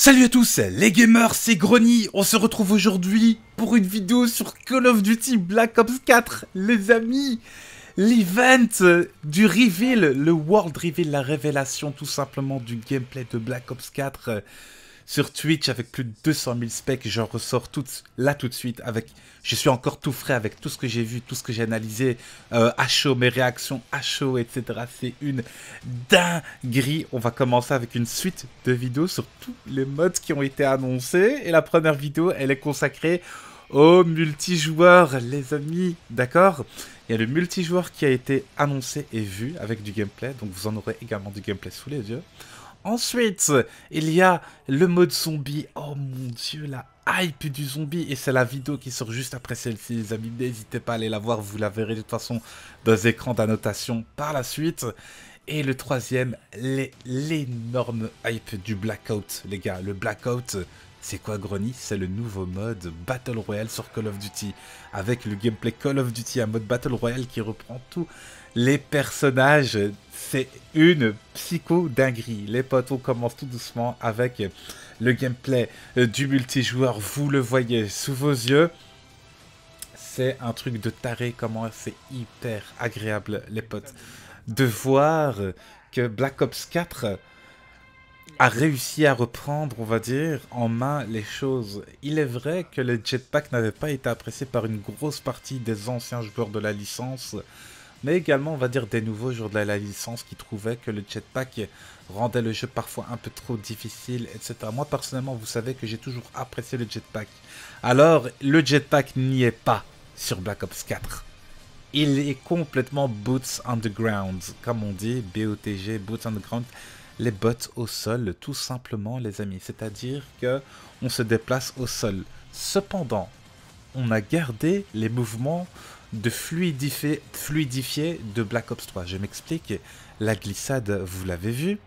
Salut à tous, les gamers, c'est Grony, on se retrouve aujourd'hui pour une vidéo sur Call of Duty Black Ops 4, les amis L'event du reveal, le world reveal, la révélation tout simplement du gameplay de Black Ops 4 sur Twitch avec plus de 200 000 specs. J'en ressors là tout de suite avec. Je suis encore tout frais avec tout ce que j'ai vu, tout ce que j'ai analysé à euh, chaud, mes réactions à chaud, etc. C'est une dinguerie. On va commencer avec une suite de vidéos sur tous les modes qui ont été annoncés. Et la première vidéo, elle est consacrée au multijoueur, les amis. D'accord il y a le multijoueur qui a été annoncé et vu avec du gameplay, donc vous en aurez également du gameplay sous les yeux. Ensuite, il y a le mode zombie. Oh mon dieu, la hype du zombie. Et c'est la vidéo qui sort juste après celle-ci, les amis. N'hésitez pas à aller la voir, vous la verrez de toute façon dans les écrans d'annotation par la suite. Et le troisième, l'énorme hype du Blackout, les gars. Le Blackout, c'est quoi Grony C'est le nouveau mode Battle Royale sur Call of Duty. Avec le gameplay Call of Duty, un mode Battle Royale qui reprend tout les personnages, c'est une psycho-dinguerie. Les on commence tout doucement avec le gameplay euh, du multijoueur. Vous le voyez sous vos yeux. C'est un truc de taré, comment c'est hyper agréable, les potes. De voir que Black Ops 4 a réussi à reprendre, on va dire, en main les choses. Il est vrai que le jetpack n'avait pas été apprécié par une grosse partie des anciens joueurs de la licence mais également, on va dire, des nouveaux jours de la, licence qui trouvaient que le jetpack rendait le jeu parfois un peu trop difficile, etc. Moi, personnellement, vous savez que j'ai toujours apprécié le jetpack. Alors, le jetpack n'y est pas sur Black Ops 4. Il est complètement boots underground, comme on dit, BOTG, boots underground, les bottes au sol, tout simplement, les amis. C'est-à-dire que on se déplace au sol. Cependant, on a gardé les mouvements de fluidifier, fluidifier de Black Ops 3. Je m'explique, la glissade, vous l'avez vu,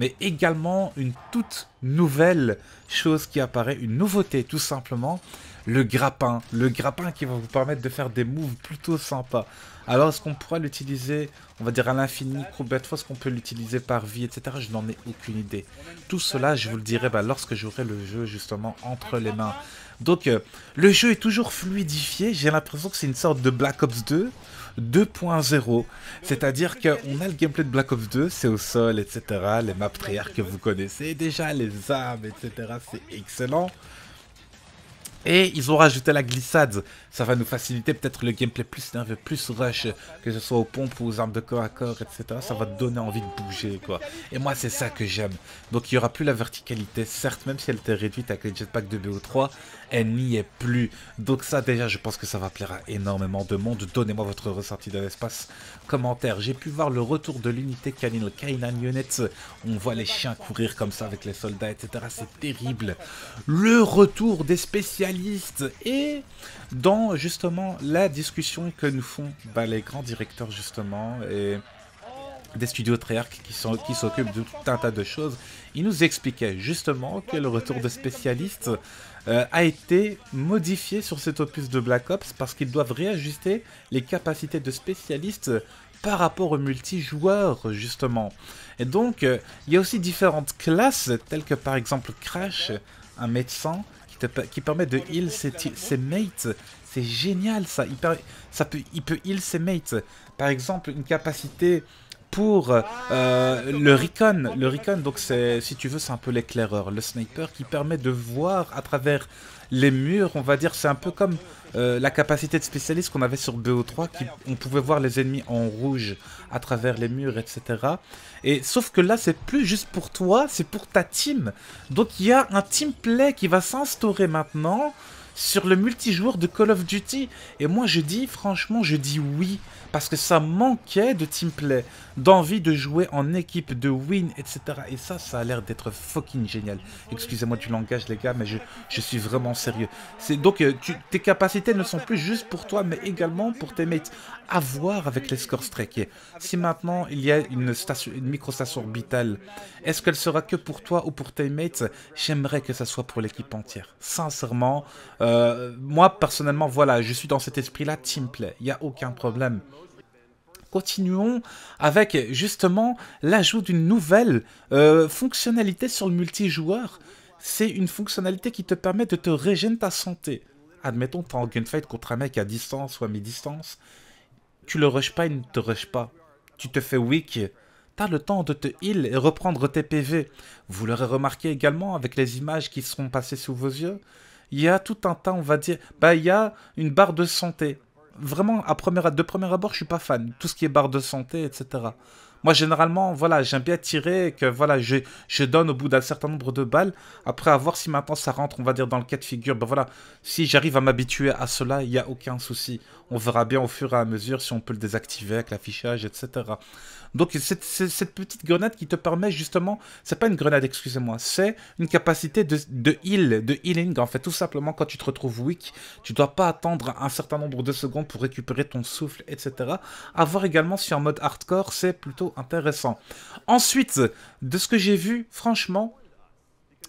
mais également une toute nouvelle chose qui apparaît, une nouveauté tout simplement, le grappin. Le grappin qui va vous permettre de faire des moves plutôt sympas. Alors est-ce qu'on pourra l'utiliser, on va dire à l'infini, combien de fois est-ce qu'on peut l'utiliser par vie, etc. Je n'en ai aucune idée. Tout cela, je vous le dirai bah, lorsque j'aurai le jeu justement entre les mains. Donc euh, le jeu est toujours fluidifié, j'ai l'impression que c'est une sorte de Black Ops 2, 2.0. C'est-à-dire qu'on a le gameplay de Black Ops 2, c'est au sol, etc. Les maps trières que vous connaissez déjà, les armes, etc. C'est excellent. Et ils ont rajouté la glissade. Ça va nous faciliter peut-être le gameplay plus nerveux, hein, plus rush, que ce soit aux pompes ou aux armes de corps à corps, etc. Ça va te donner envie de bouger, quoi. Et moi, c'est ça que j'aime. Donc, il n'y aura plus la verticalité, certes, même si elle était réduite avec les jetpacks de BO3, elle n'y est plus. Donc ça, déjà, je pense que ça va plaire à énormément de monde. Donnez-moi votre ressenti dans l'espace. Commentaire, j'ai pu voir le retour de l'unité canine, Kainan On voit les chiens courir comme ça avec les soldats, etc. C'est terrible. Le retour des spécialistes et dans justement la discussion que nous font bah, les grands directeurs justement et des studios Treyarch qui sont qui s'occupent de tout un tas de choses, ils nous expliquaient justement que le retour de spécialistes euh, a été modifié sur cet opus de Black Ops parce qu'ils doivent réajuster les capacités de spécialistes par rapport aux multijoueur justement. Et donc, euh, il y a aussi différentes classes, telles que par exemple Crash, un médecin, qui permet de heal ses, mates. C'est génial ça. Il, ça peut, il peut heal ses mates. Par exemple, une capacité pour euh, le recon. Le recon, donc c'est si tu veux, c'est un peu l'éclaireur, le sniper qui permet de voir à travers les murs, on va dire, c'est un peu comme euh, la capacité de spécialiste qu'on avait sur BO3, qui, on pouvait voir les ennemis en rouge à travers les murs, etc. Et sauf que là, c'est plus juste pour toi, c'est pour ta team. Donc il y a un team play qui va s'instaurer maintenant sur le multijoueur de Call of Duty. Et moi, je dis, franchement, je dis oui parce que ça manquait de teamplay, d'envie de jouer en équipe, de win, etc. Et ça, ça a l'air d'être fucking génial. Excusez-moi du langage, les gars, mais je, je suis vraiment sérieux. Donc, euh, tes capacités ne sont plus juste pour toi, mais également pour tes mates. À voir avec les scores trackés. Si maintenant, il y a une, station, micro-station orbitale, est-ce qu'elle sera que pour toi ou pour tes mates J'aimerais que ça soit pour l'équipe entière. Sincèrement, euh, moi, personnellement, voilà, je suis dans cet esprit-là, teamplay. Il n'y a aucun problème continuons avec justement l'ajout d'une nouvelle euh, fonctionnalité sur le multijoueur. C'est une fonctionnalité qui te permet de te régénérer ta santé. Admettons, tu as en gunfight contre un mec à distance ou à mi-distance. Tu le rushes pas, il ne te rush pas. Tu te fais weak. as le temps de te heal et reprendre tes PV. Vous l'aurez remarqué également avec les images qui seront passées sous vos yeux. Il y a tout un tas, on va dire, bah il y a une barre de santé vraiment, à première, de premier abord, je suis pas fan. Tout ce qui est barre de santé, etc. Moi, généralement, voilà, j'aime bien tirer que voilà, je, donne au bout d'un certain nombre de balles. Après, à voir si maintenant ça rentre, on va dire, dans le cas de figure. Ben voilà, si j'arrive à m'habituer à cela, il n'y a aucun souci. On verra bien au fur et à mesure si on peut le désactiver avec l'affichage, etc. Donc cette, cette petite grenade qui te permet justement, c'est pas une grenade, excusez-moi, c'est une capacité de, de, heal, de healing. En fait, tout simplement, quand tu te retrouves weak, tu dois pas attendre un certain nombre de secondes pour récupérer ton souffle, etc. A voir également si en mode hardcore, c'est plutôt intéressant. Ensuite, de ce que j'ai vu, franchement,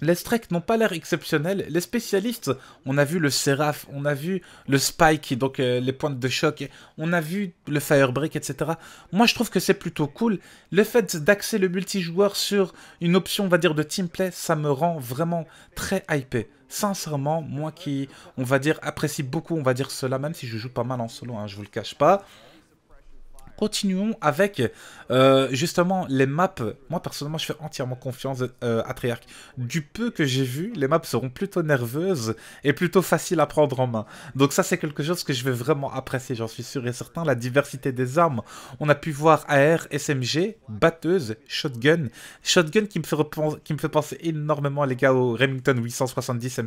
les streaks n'ont pas l'air exceptionnels. Les spécialistes, on a vu le Seraph, on a vu le Spike, donc euh, les pointes de choc, on a vu le Firebreak, etc. Moi, je trouve que c'est plutôt cool. Le fait d'axer le multijoueur sur une option, on va dire, de teamplay, ça me rend vraiment très hypé. Sincèrement, moi qui, on va dire, apprécie beaucoup, on va dire cela, même si je joue pas mal en solo, hein, je vous le cache pas. Continuons avec euh, justement les maps. Moi personnellement, je fais entièrement confiance euh, à Treyarch. Du peu que j'ai vu, les maps seront plutôt nerveuses et plutôt faciles à prendre en main. Donc ça, c'est quelque chose que je vais vraiment apprécier, j'en suis sûr et certain. La diversité des armes. On a pu voir AR, SMG, batteuse, shotgun. Shotgun qui me fait, qui me penser énormément, les gars, au Remington 870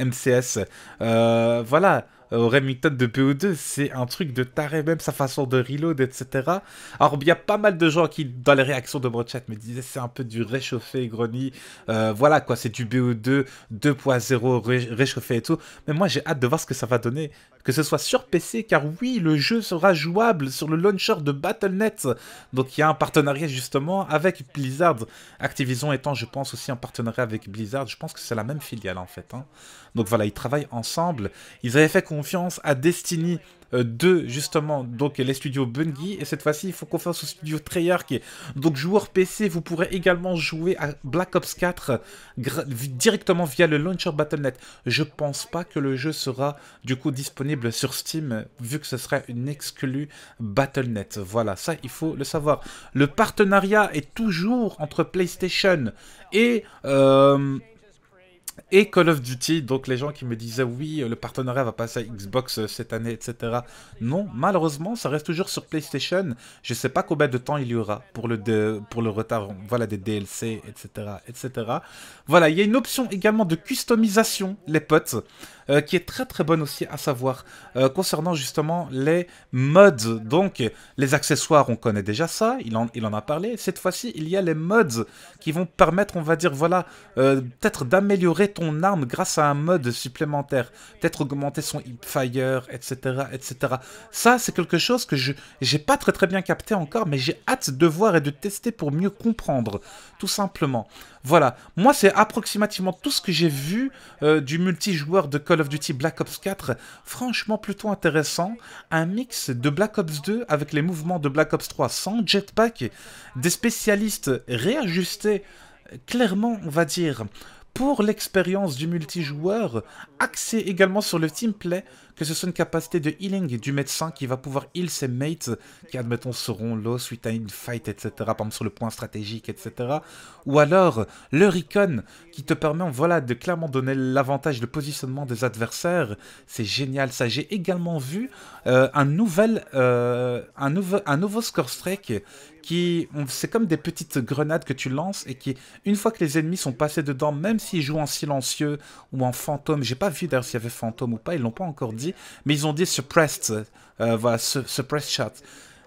MCS. Euh, voilà, au euh, Remington de BO2, c'est un truc de taré, même sa façon de reload, etc. Alors, il y a pas mal de gens qui, dans les réactions de mon me disaient c'est un peu du réchauffé, Grony. Euh, voilà quoi, c'est du BO2 2.0 réchauffé et tout. Mais moi, j'ai hâte de voir ce que ça va donner. Que ce soit sur PC, car oui, le jeu sera jouable sur le launcher de Battle.net. Donc, il y a un partenariat justement avec Blizzard. Activision étant, je pense, aussi un partenariat avec Blizzard. Je pense que c'est la même filiale en fait. Hein. Donc voilà, ils travaillent ensemble. Ils avaient fait qu'on à Destiny 2 euh, justement donc les studios Bungie et cette fois-ci il faut confiance au studio Treyarch donc joueur PC vous pourrez également jouer à Black Ops 4 directement via le launcher Battle.net je pense pas que le jeu sera du coup disponible sur Steam vu que ce serait une exclue Battle.net voilà ça il faut le savoir le partenariat est toujours entre PlayStation et euh, et Call of Duty. Donc les gens qui me disaient oui, le partenariat va passer à Xbox euh, cette année, etc. Non, malheureusement, ça reste toujours sur PlayStation. Je ne sais pas combien de temps il y aura pour le, pour le retard voilà, des DLC, etc., etc. Voilà, il y a une option également de customisation, les potes. Euh, qui est très très bonne aussi à savoir euh, concernant justement les mods. Donc les accessoires, on connaît déjà ça, il en, il en a parlé. Cette fois-ci, il y a les mods qui vont permettre, on va dire, voilà, euh, peut-être d'améliorer ton arme grâce à un mod supplémentaire, peut-être augmenter son hip etc., etc. Ça, c'est quelque chose que je j'ai pas très très bien capté encore, mais j'ai hâte de voir et de tester pour mieux comprendre, tout simplement. Voilà, moi c'est approximativement tout ce que j'ai vu euh, du multijoueur de Call of Duty Black Ops 4. Franchement plutôt intéressant, un mix de Black Ops 2 avec les mouvements de Black Ops 3 sans jetpack, des spécialistes réajustés clairement on va dire pour l'expérience du multijoueur, axé également sur le teamplay, que ce soit une capacité de healing du médecin qui va pouvoir heal ses mates qui, admettons, seront low suite à une fight, etc., par exemple sur le point stratégique, etc. Ou alors le recon qui te permet voilà, de clairement donner l'avantage de positionnement des adversaires. C'est génial ça. J'ai également vu euh, un, nouvel, euh, un, nouveau, un nouveau score strike qui c'est comme des petites grenades que tu lances et qui une fois que les ennemis sont passés dedans même s'ils jouent en silencieux ou en fantôme j'ai pas vu d'ailleurs s'il y avait fantôme ou pas ils l'ont pas encore dit mais ils ont dit suppressed, euh, voilà, ce suppressed shot.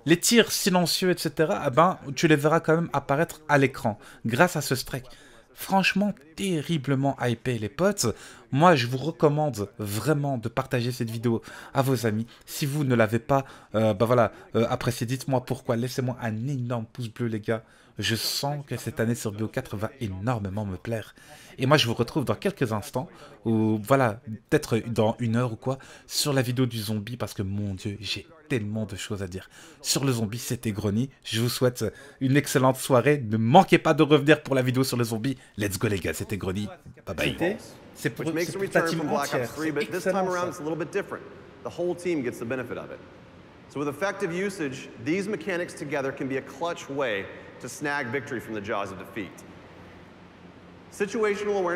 Les tirs silencieux, etc., ah ben, tu les verras quand même apparaître à l'écran, grâce à ce strike. Franchement, terriblement hypé les potes. Moi, je vous recommande vraiment de partager cette vidéo à vos amis. Si vous ne l'avez pas, euh, bah voilà, euh, dites-moi pourquoi. Laissez-moi un énorme pouce bleu, les gars. Je sens que cette année sur bio 4 va énormément me plaire. Et moi, je vous retrouve dans quelques instants, ou voilà, peut-être dans une heure ou quoi, sur la vidéo du zombie, parce que mon dieu, j'ai tellement de choses à dire. Sur le zombie, c'était Grony. Je vous souhaite une excellente soirée. Ne manquez pas de revenir pour la vidéo sur le zombie. Let's go, les gars, c'était Grody. Pas baïté. C'est pour, pour ta team entière. C'est excellent different. The whole team gets the benefit of it. So with effective usage, these mechanics together can be a clutch way to snag victory from the jaws of defeat. Situational awareness